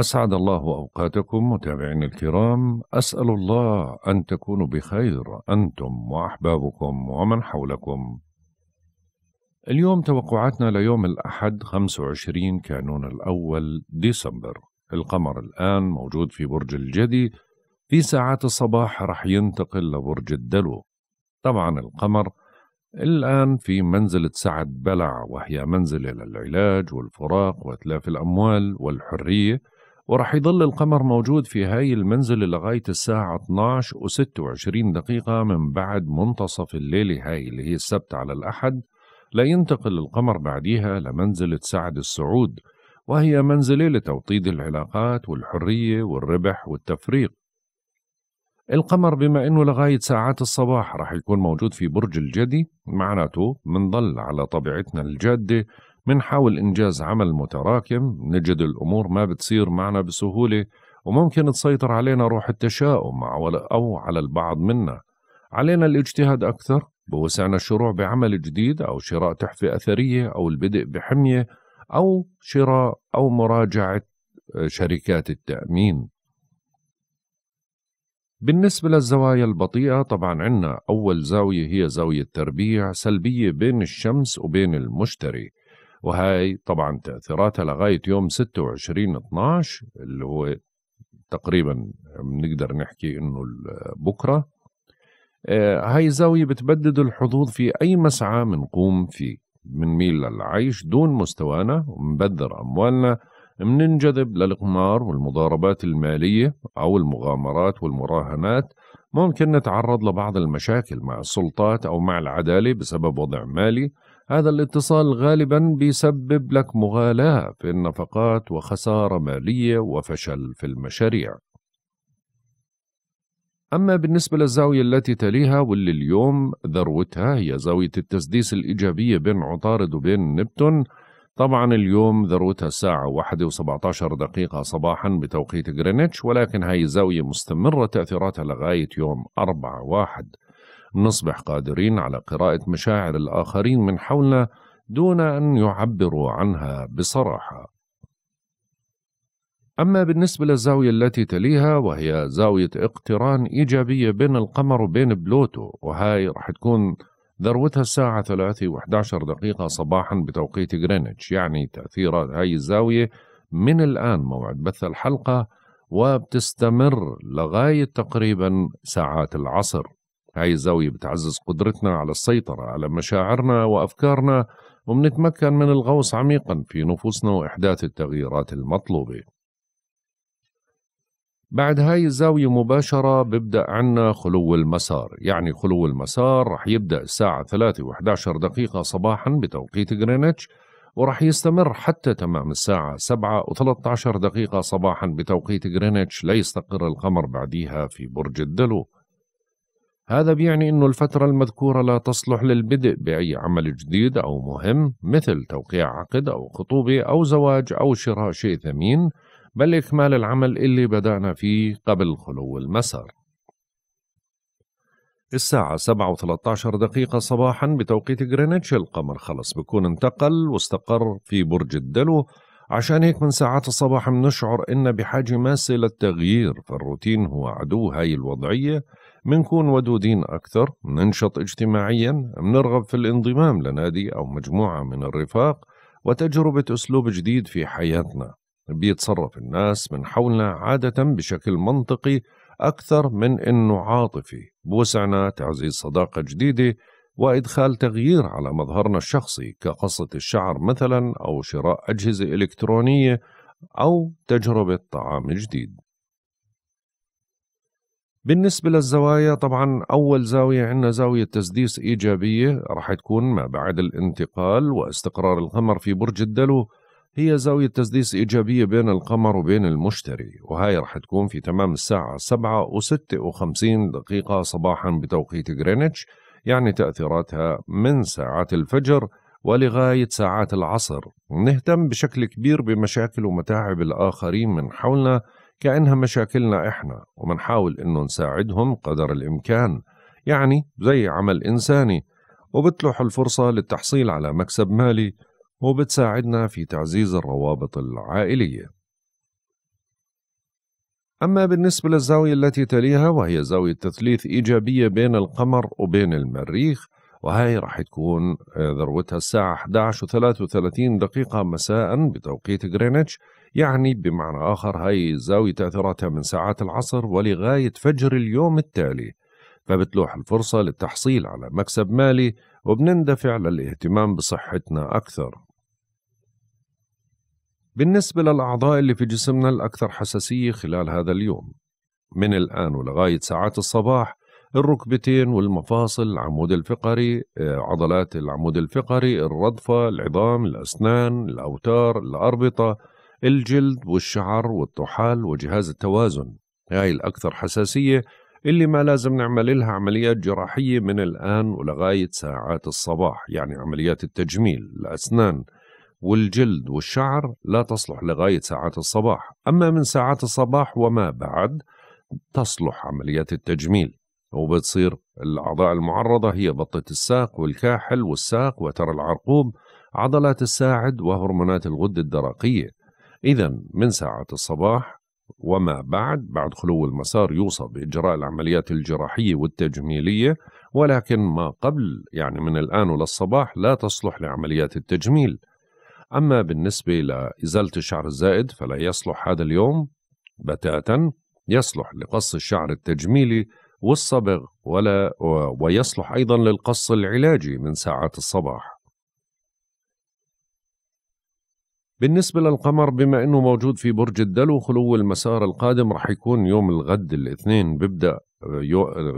أسعد الله أوقاتكم متابعينا الكرام أسأل الله أن تكونوا بخير أنتم وأحبابكم ومن حولكم اليوم توقعاتنا ليوم الأحد 25 كانون الأول ديسمبر القمر الآن موجود في برج الجدي في ساعات الصباح رح ينتقل لبرج الدلو طبعا القمر الآن في منزلة سعد بلع وهي منزلة للعلاج والفراق وإتلاف الأموال والحرية وراح يضل القمر موجود في هاي المنزل لغاية الساعة 12 و 26 دقيقة من بعد منتصف الليلة هاي اللي هي السبت على الأحد لينتقل القمر بعديها لمنزلة سعد السعود وهي منزلة لتوطيد العلاقات والحرية والربح والتفريق القمر بما انه لغاية ساعات الصباح رح يكون موجود في برج الجدي معناته منضل على طبيعتنا الجادة منحاول إنجاز عمل متراكم نجد الأمور ما بتصير معنا بسهولة وممكن تسيطر علينا روح التشاؤم أو على البعض منا علينا الاجتهاد أكثر بوسعنا الشروع بعمل جديد أو شراء تحفة أثرية أو البدء بحمية أو شراء أو مراجعة آه، شركات التأمين بالنسبة للزوايا البطيئة طبعا عندنا أول زاوية هي زاوية تربيع سلبية بين الشمس وبين المشتري وهي طبعا تأثيراتها لغاية يوم 26 12 اللي هو تقريبا بنقدر نحكي انه بكره آه، هاي زاوية بتبدد الحظوظ في أي مسعى بنقوم فيه ميل للعيش دون مستوانا ومنبذر أموالنا مننجذب للقمار والمضاربات المالية أو المغامرات والمراهنات ممكن نتعرض لبعض المشاكل مع السلطات أو مع العدالة بسبب وضع مالي هذا الاتصال غالبا بيسبب لك مغالاة في النفقات وخسارة مالية وفشل في المشاريع أما بالنسبة للزاوية التي تليها واللي اليوم ذروتها هي زاوية التسديس الإيجابية بين عطارد وبين نبتون طبعا اليوم ذروتها الساعة واحدة وسبعتاشر دقيقة صباحا بتوقيت غرينتش ولكن هاي الزاوية مستمرة تأثيراتها لغاية يوم أربعة واحد نصبح قادرين على قراءة مشاعر الآخرين من حولنا دون أن يعبروا عنها بصراحة. أما بالنسبة للزاوية التي تليها وهي زاوية اقتران إيجابية بين القمر وبين بلوتو وهاي رح تكون ذروتها الساعة 3 و11 دقيقة صباحا بتوقيت غرينتش يعني تأثيرات هاي الزاوية من الآن موعد بث الحلقة وبتستمر لغاية تقريبا ساعات العصر هاي الزاوية بتعزز قدرتنا على السيطرة على مشاعرنا وأفكارنا وبنتمكن من الغوص عميقا في نفوسنا وإحداث التغييرات المطلوبة بعد هاي الزاوية مباشرة ببدأ عنا خلو المسار يعني خلو المسار رح يبدأ الساعة 3 و11 دقيقة صباحا بتوقيت غرينتش ورح يستمر حتى تمام الساعة 7 و13 دقيقة صباحا بتوقيت غرينتش ليستقر القمر بعديها في برج الدلو هذا بيعني أن الفترة المذكورة لا تصلح للبدء بأي عمل جديد أو مهم مثل توقيع عقد أو خطوبة أو زواج أو شراء شيء ثمين بل إكمال العمل اللي بدأنا فيه قبل خلو المسار الساعة 7 و13 دقيقة صباحا بتوقيت غرينتش القمر خلص بكون انتقل واستقر في برج الدلو عشان هيك من ساعات الصباح منشعر إن بحاجة ماسة للتغيير فالروتين هو عدو هاي الوضعية منكون ودودين أكثر مننشط اجتماعيا منرغب في الانضمام لنادي أو مجموعة من الرفاق وتجربة أسلوب جديد في حياتنا بيتصرف الناس من حولنا عادة بشكل منطقي أكثر من إنه عاطفي بوسعنا تعزيز صداقة جديدة وإدخال تغيير على مظهرنا الشخصي كقصة الشعر مثلا أو شراء أجهزة إلكترونية أو تجربة طعام جديد بالنسبة للزوايا طبعا أول زاوية عندنا زاوية تسديس إيجابية راح تكون ما بعد الانتقال واستقرار القمر في برج الدلو هي زاوية تسديس إيجابية بين القمر وبين المشتري وهاي راح تكون في تمام الساعة 7 و56 دقيقة صباحا بتوقيت غرينتش يعني تأثيراتها من ساعات الفجر ولغاية ساعات العصر نهتم بشكل كبير بمشاكل ومتاعب الآخرين من حولنا كأنها مشاكلنا إحنا ومنحاول إنه نساعدهم قدر الإمكان يعني زي عمل إنساني وبتلوح الفرصة للتحصيل على مكسب مالي وبتساعدنا في تعزيز الروابط العائلية أما بالنسبة للزاوية التي تليها وهي زاوية تثليث إيجابية بين القمر وبين المريخ وهي راح تكون آه، ذروتها الساعة 11.33 دقيقة مساء بتوقيت غرينتش يعني بمعنى آخر هاي الزاوية تأثيراتها من ساعات العصر ولغاية فجر اليوم التالي فبتلوح الفرصة للتحصيل على مكسب مالي وبنندفع للاهتمام بصحتنا أكثر بالنسبة للأعضاء اللي في جسمنا الأكثر حساسية خلال هذا اليوم من الآن ولغاية ساعات الصباح الركبتين والمفاصل العمود الفقري آه، عضلات العمود الفقري الرضفة العظام الأسنان الأوتار الأربطة الجلد والشعر والطحال وجهاز التوازن هاي الأكثر حساسية اللي ما لازم نعمل لها عمليات جراحية من الآن ولغاية ساعات الصباح يعني عمليات التجميل الأسنان والجلد والشعر لا تصلح لغاية ساعات الصباح أما من ساعات الصباح وما بعد تصلح عمليات التجميل وبتصير الأعضاء المعرضة هي بطة الساق والكاحل والساق وترى العرقوب عضلات الساعد وهرمونات الغدة الدرقية إذا من ساعات الصباح وما بعد بعد خلو المسار يوصى بإجراء العمليات الجراحية والتجميلية ولكن ما قبل يعني من الآن وللصباح لا تصلح لعمليات التجميل أما بالنسبة لإزالة الشعر الزائد فلا يصلح هذا اليوم بتاتا يصلح لقص الشعر التجميلي والصبغ ولا ويصلح أيضا للقص العلاجي من ساعات الصباح بالنسبة للقمر بما أنه موجود في برج الدلو خلو المسار القادم رح يكون يوم الغد الاثنين ببدأ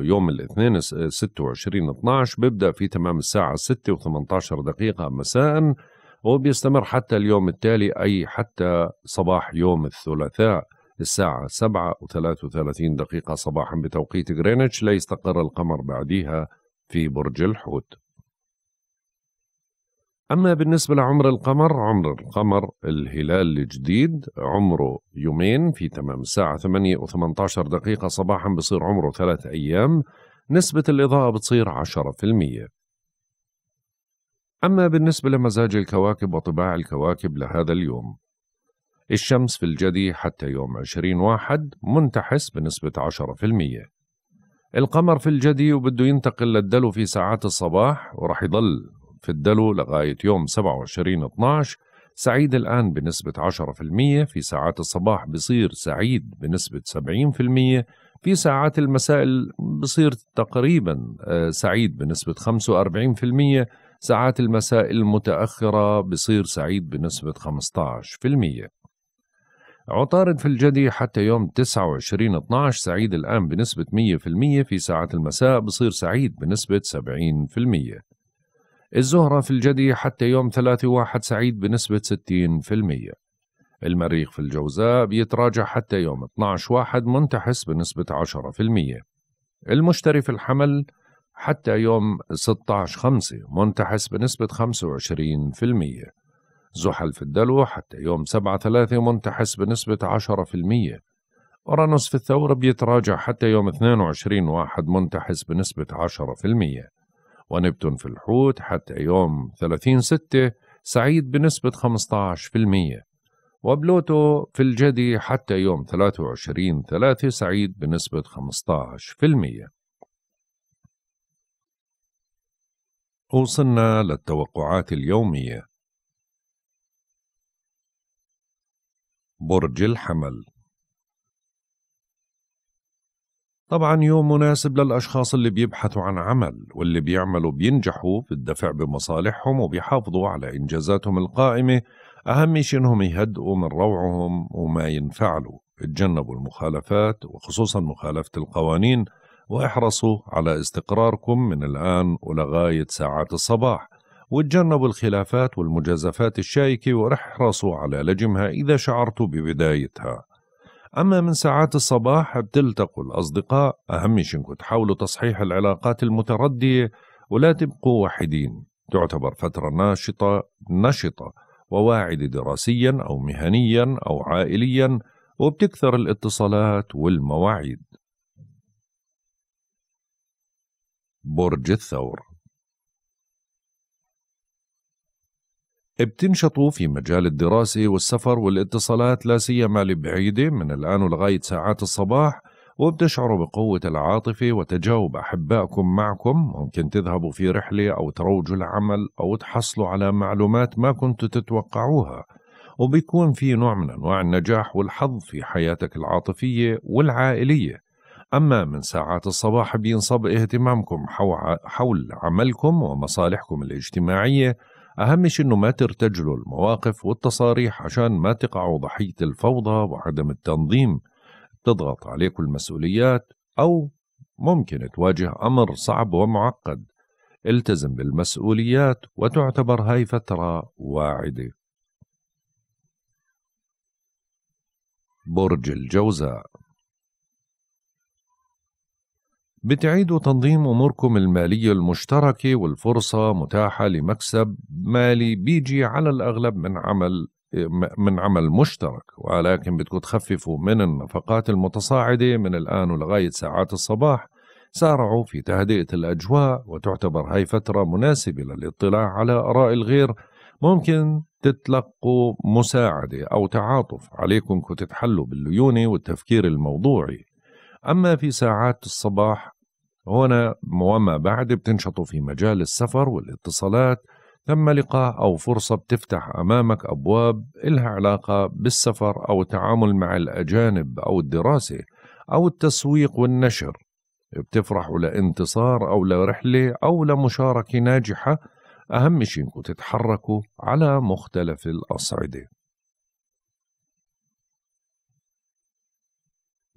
يوم الاثنين 26 12 ببدأ في تمام الساعة 6 و18 دقيقة مساء وبيستمر حتى اليوم التالي أي حتى صباح يوم الثلاثاء الساعة سبعة وثلاث وثلاثين دقيقة صباحا بتوقيت غرينتش ليستقر القمر بعديها في برج الحوت أما بالنسبة لعمر القمر عمر القمر الهلال الجديد عمره يومين في تمام الساعة ثمانية وثمانتاشر دقيقة صباحا بصير عمره ثلاث أيام نسبة الإضاءة بتصير 10% أما بالنسبة لمزاج الكواكب وطباع الكواكب لهذا اليوم الشمس في الجدي حتى يوم عشرين واحد منتحس بنسبة 10% القمر في الجدي وبده ينتقل للدلو في ساعات الصباح ورح يضل في الدلو لغاية يوم 27 12 سعيد الآن بنسبة 10% في ساعات الصباح بصير سعيد بنسبة 70% في ساعات المساء بصير تقريبا آه، سعيد بنسبة المية ساعات المساء المتأخرة بصير سعيد بنسبة 15% عطارد في الجدي حتى يوم 29 12 سعيد الآن بنسبة 100% في ساعات المساء بصير سعيد بنسبة 70% الزهرة في الجدي حتى يوم 3 1 سعيد بنسبة 60% المريخ في الجوزاء بيتراجع حتى يوم 12 1 منتحس بنسبة 10% المشتري في الحمل حتى يوم 16/5 منتحس بنسبة 25% زحل في الدلو حتى يوم 7/3 منتحس بنسبة 10% أورانوس في الثور بيتراجع حتى يوم 22 1 منتحس بنسبة 10% ونبتون في الحوت حتى يوم 30 6 سعيد بنسبة 15% وبلوتو في الجدي حتى يوم 23 3 سعيد بنسبة 15% وصلنا للتوقعات اليومية برج الحمل طبعا يوم مناسب للأشخاص اللي بيبحثوا عن عمل واللي بيعملوا بينجحوا في الدفع بمصالحهم وبيحافظوا على إنجازاتهم القائمة أهم شيء إنهم يهدئوا من روعهم وما ينفعلوا اتجنبوا المخالفات وخصوصا مخالفة القوانين واحرصوا على استقراركم من الآن ولغاية ساعات الصباح وتجنبوا الخلافات والمجازفات الشائكة واحرصوا على لجمها إذا شعرتوا ببدايتها أما من ساعات الصباح بتلتقوا الأصدقاء أهم شيء إنكم تحاولوا تصحيح العلاقات المتردية ولا تبقوا وحيدين تعتبر فترة ناشطة نشطة وواعدة دراسيا أو مهنيا أو عائليا وبتكثر الاتصالات والمواعيد برج الثور بتنشطوا في مجال الدراسة والسفر والاتصالات لا سيما البعيدة من الآن ولغاية ساعات الصباح وبتشعروا بقوة العاطفة وتجاوب أحبائكم معكم ممكن تذهبوا في رحلة أو تروجوا العمل أو تحصلوا على معلومات ما كنتوا تتوقعوها وبيكون في نوع من أنواع النجاح والحظ في حياتك العاطفية والعائلية أما من ساعات الصباح بينصب اهتمامكم حول عملكم ومصالحكم الاجتماعية أهم شيء إنه ما ترتجلوا المواقف والتصاريح عشان ما تقعوا ضحية الفوضى وعدم التنظيم تضغط عليكم المسؤوليات أو ممكن تواجه أمر صعب ومعقد التزم بالمسؤوليات وتعتبر هاي فترة واعدة برج الجوزاء بتعيدوا تنظيم أموركم المالية المشتركة والفرصة متاحة لمكسب مالي بيجي على الأغلب من عمل من عمل مشترك ولكن بدكم تخففوا من النفقات المتصاعدة من الآن ولغاية ساعات الصباح سارعوا في تهدئة الأجواء وتعتبر هاي فترة مناسبة للاطلاع على آراء الغير ممكن تتلقوا مساعدة أو تعاطف عليكم كتتحلوا بالليونة والتفكير الموضوعي أما في ساعات الصباح هنا وما بعد بتنشطوا في مجال السفر والاتصالات ثم لقاء أو فرصة بتفتح أمامك أبواب إلها علاقة بالسفر أو التعامل مع الأجانب أو الدراسة أو التسويق والنشر بتفرحوا لانتصار أو لرحلة أو لمشاركة ناجحة أهم شيء إنكم تتحركوا على مختلف الأصعدة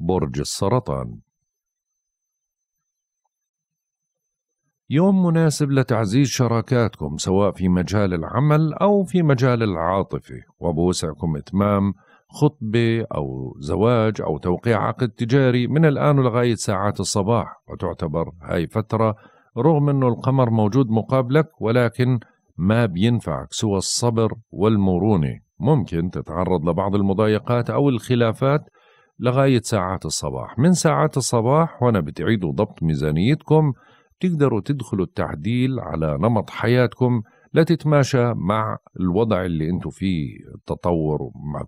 برج السرطان يوم مناسب لتعزيز شراكاتكم سواء في مجال العمل أو في مجال العاطفة وبوسعكم إتمام خطبة أو زواج أو توقيع عقد تجاري من الآن لغاية ساعات الصباح وتعتبر هاي فترة رغم أنه القمر موجود مقابلك ولكن ما بينفعك سوى الصبر والمرونة ممكن تتعرض لبعض المضايقات أو الخلافات لغاية ساعات الصباح من ساعات الصباح وأنا بتعيدوا ضبط ميزانيتكم تقدروا تدخلوا التعديل على نمط حياتكم لا تتماشى مع الوضع اللي أنتوا فيه التطور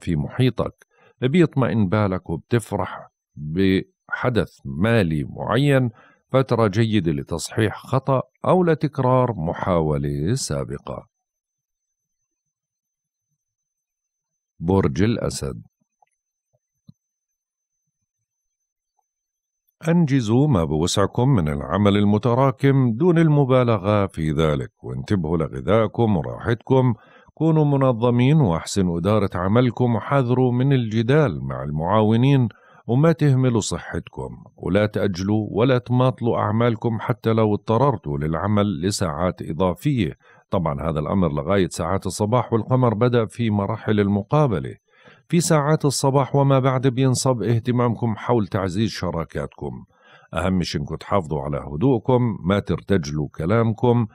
في محيطك بيطمئن بالك وبتفرح بحدث مالي معين فترة جيدة لتصحيح خطأ أو لتكرار محاولة سابقة برج الأسد أنجزوا ما بوسعكم من العمل المتراكم دون المبالغة في ذلك وانتبهوا لغذائكم وراحتكم كونوا منظمين وأحسنوا إدارة عملكم وحذروا من الجدال مع المعاونين وما تهملوا صحتكم ولا تأجلوا ولا تماطلوا أعمالكم حتى لو اضطررتوا للعمل لساعات إضافية طبعا هذا الأمر لغاية ساعات الصباح والقمر بدأ في مراحل المقابلة في ساعات الصباح وما بعد بينصب اهتمامكم حول تعزيز شراكاتكم أهم شيء إنكم تحافظوا على هدوءكم ما ترتجلوا كلامكم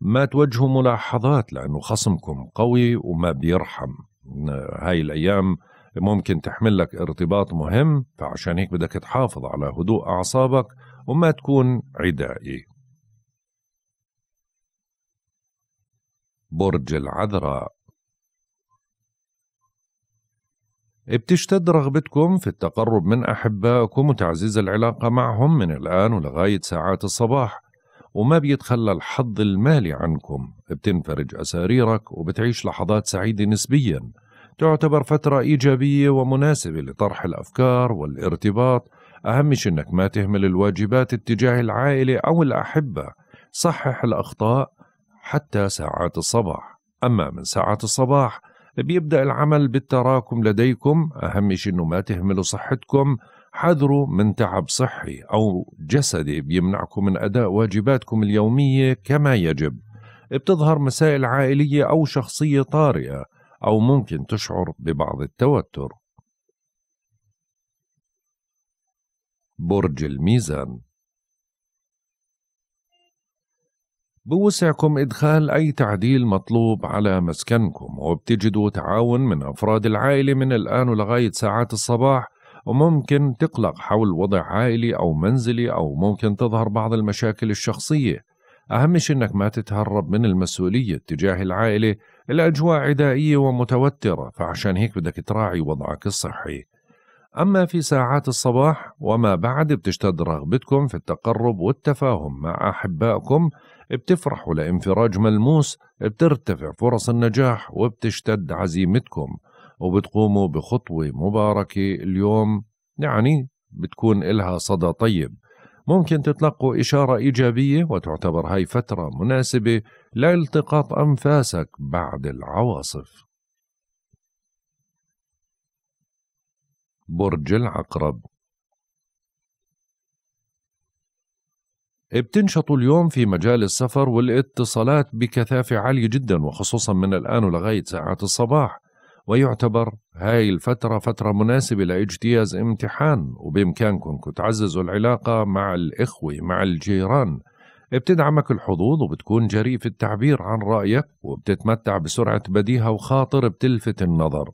ما توجهوا ملاحظات لأنه خصمكم قوي وما بيرحم هاي الأيام ممكن تحمل لك ارتباط مهم فعشان هيك بدك تحافظ على هدوء أعصابك وما تكون عدائي برج العذراء بتشتد رغبتكم في التقرب من أحبائكم وتعزيز العلاقة معهم من الآن ولغاية ساعات الصباح وما بيتخلى الحظ المالي عنكم بتنفرج أساريرك وبتعيش لحظات سعيدة نسبيا تعتبر فترة إيجابية ومناسبة لطرح الأفكار والارتباط أهم أنك ما تهمل الواجبات اتجاه العائلة أو الأحبة صحح الأخطاء حتى ساعات الصباح أما من ساعات الصباح بيبدأ العمل بالتراكم لديكم أهم شيء أنه ما تهملوا صحتكم حذروا من تعب صحي أو جسدي بيمنعكم من أداء واجباتكم اليومية كما يجب بتظهر مسائل عائلية أو شخصية طارئة أو ممكن تشعر ببعض التوتر برج الميزان بوسعكم إدخال أي تعديل مطلوب على مسكنكم وبتجدوا تعاون من أفراد العائلة من الآن ولغاية ساعات الصباح وممكن تقلق حول وضع عائلي أو منزلي أو ممكن تظهر بعض المشاكل الشخصية أهم شيء أنك ما تتهرب من المسؤولية تجاه العائلة الأجواء عدائية ومتوترة فعشان هيك بدك تراعي وضعك الصحي أما في ساعات الصباح وما بعد بتشتد رغبتكم في التقرب والتفاهم مع أحبائكم بتفرحوا لانفراج ملموس بترتفع فرص النجاح وبتشتد عزيمتكم وبتقوموا بخطوة مباركة اليوم يعني بتكون إلها صدى طيب ممكن تتلقوا إشارة إيجابية وتعتبر هاي فترة مناسبة لالتقاط أنفاسك بعد العواصف برج العقرب بتنشطوا اليوم في مجال السفر والاتصالات بكثافة عالية جدا وخصوصا من الآن ولغاية ساعات الصباح ويعتبر هاي الفترة فترة مناسبة لاجتياز امتحان وبإمكانكم تعززوا العلاقة مع الإخوة مع الجيران بتدعمك الحظوظ وبتكون جريء في التعبير عن رأيك وبتتمتع بسرعة بديهة وخاطر بتلفت النظر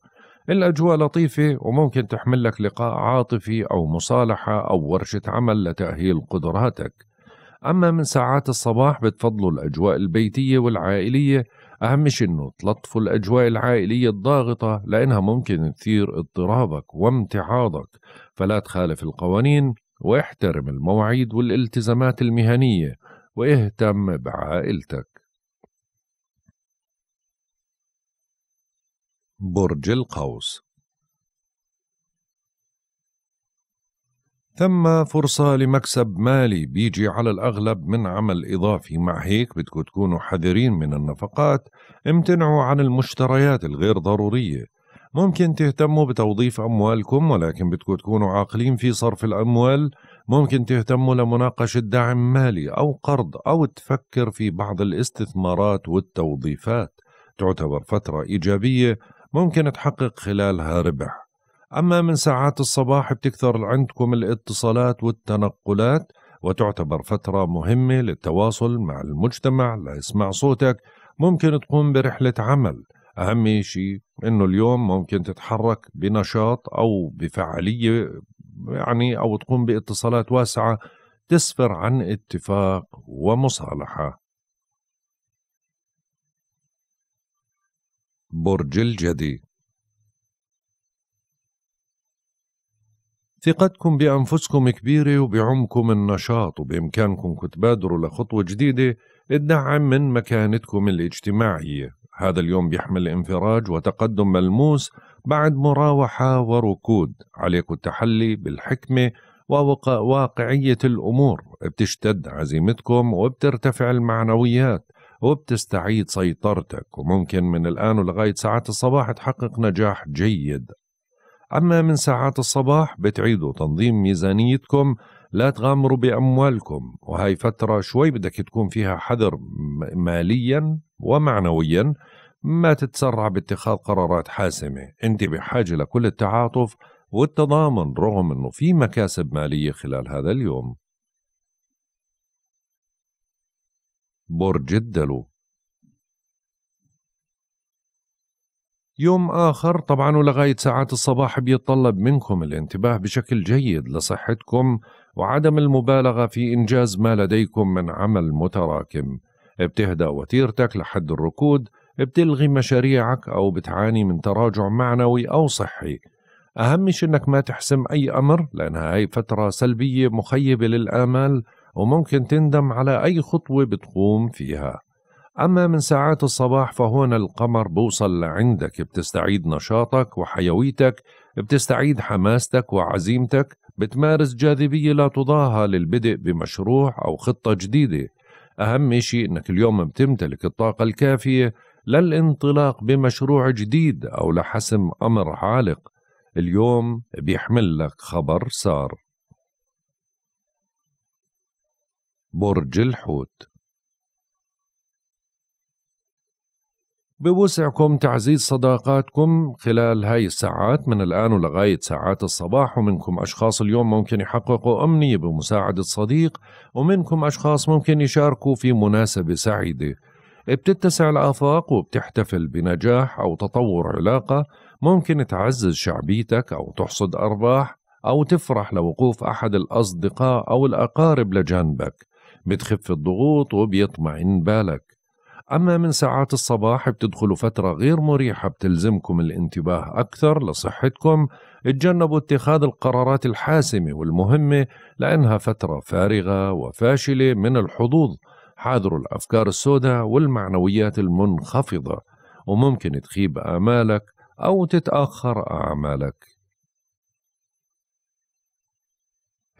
الأجواء لطيفة وممكن تحمل لك لقاء عاطفي أو مصالحة أو ورشة عمل لتأهيل قدراتك أما من ساعات الصباح بتفضلوا الأجواء البيتية والعائلية أهم شيء إنه تلطفوا الأجواء العائلية الضاغطة لأنها ممكن تثير اضطرابك وامتعاضك فلا تخالف القوانين واحترم المواعيد والالتزامات المهنية واهتم بعائلتك برج القوس ثم فرصة لمكسب مالي بيجي على الأغلب من عمل إضافي مع هيك بدكم تكونوا حذرين من النفقات امتنعوا عن المشتريات الغير ضرورية ممكن تهتموا بتوظيف أموالكم ولكن بدكم تكونوا عاقلين في صرف الأموال ممكن تهتموا لمناقشة دعم مالي أو قرض أو تفكر في بعض الاستثمارات والتوظيفات تعتبر فترة إيجابية ممكن تحقق خلالها ربح أما من ساعات الصباح بتكثر عندكم الاتصالات والتنقلات وتعتبر فترة مهمة للتواصل مع المجتمع ليسمع صوتك ممكن تقوم برحلة عمل أهم شيء إنه اليوم ممكن تتحرك بنشاط أو بفعالية يعني أو تقوم باتصالات واسعة تسفر عن اتفاق ومصالحة برج الجدي ثقتكم بأنفسكم كبيرة وبعمكم النشاط وبإمكانكم تبادروا لخطوة جديدة تدعم من مكانتكم الاجتماعية هذا اليوم بيحمل انفراج وتقدم ملموس بعد مراوحة وركود عليكم التحلي بالحكمة وواقعية الأمور بتشتد عزيمتكم وبترتفع المعنويات وبتستعيد سيطرتك وممكن من الآن ولغاية ساعات الصباح تحقق نجاح جيد أما من ساعات الصباح بتعيدوا تنظيم ميزانيتكم لا تغامروا بأموالكم وهي فترة شوي بدك تكون فيها حذر ماليا ومعنويا ما تتسرع باتخاذ قرارات حاسمة أنت بحاجة لكل التعاطف والتضامن رغم أنه في مكاسب مالية خلال هذا اليوم برج الدلو يوم آخر طبعا ولغاية ساعات الصباح بيتطلب منكم الانتباه بشكل جيد لصحتكم وعدم المبالغة في إنجاز ما لديكم من عمل متراكم بتهدأ وتيرتك لحد الركود بتلغي مشاريعك أو بتعاني من تراجع معنوي أو صحي أهم أنك ما تحسم أي أمر لأنها هاي فترة سلبية مخيبة للآمال وممكن تندم على أي خطوة بتقوم فيها أما من ساعات الصباح فهون القمر بوصل لعندك بتستعيد نشاطك وحيويتك بتستعيد حماستك وعزيمتك بتمارس جاذبية لا تضاهى للبدء بمشروع أو خطة جديدة أهم شيء أنك اليوم بتمتلك الطاقة الكافية للانطلاق بمشروع جديد أو لحسم أمر عالق اليوم بيحمل لك خبر سار برج الحوت بوسعكم تعزيز صداقاتكم خلال هاي الساعات من الآن ولغاية ساعات الصباح ومنكم أشخاص اليوم ممكن يحققوا أمنية بمساعدة صديق ومنكم أشخاص ممكن يشاركوا في مناسبة سعيدة بتتسع الآفاق وبتحتفل بنجاح أو تطور علاقة ممكن تعزز شعبيتك أو تحصد أرباح أو تفرح لوقوف أحد الأصدقاء أو الأقارب لجانبك بتخف الضغوط وبيطمئن بالك أما من ساعات الصباح بتدخلوا فترة غير مريحة بتلزمكم الانتباه أكثر لصحتكم اتجنبوا اتخاذ القرارات الحاسمة والمهمة لأنها فترة فارغة وفاشلة من الحظوظ حاذروا الأفكار السوداء والمعنويات المنخفضة وممكن تخيب آمالك أو تتأخر أعمالك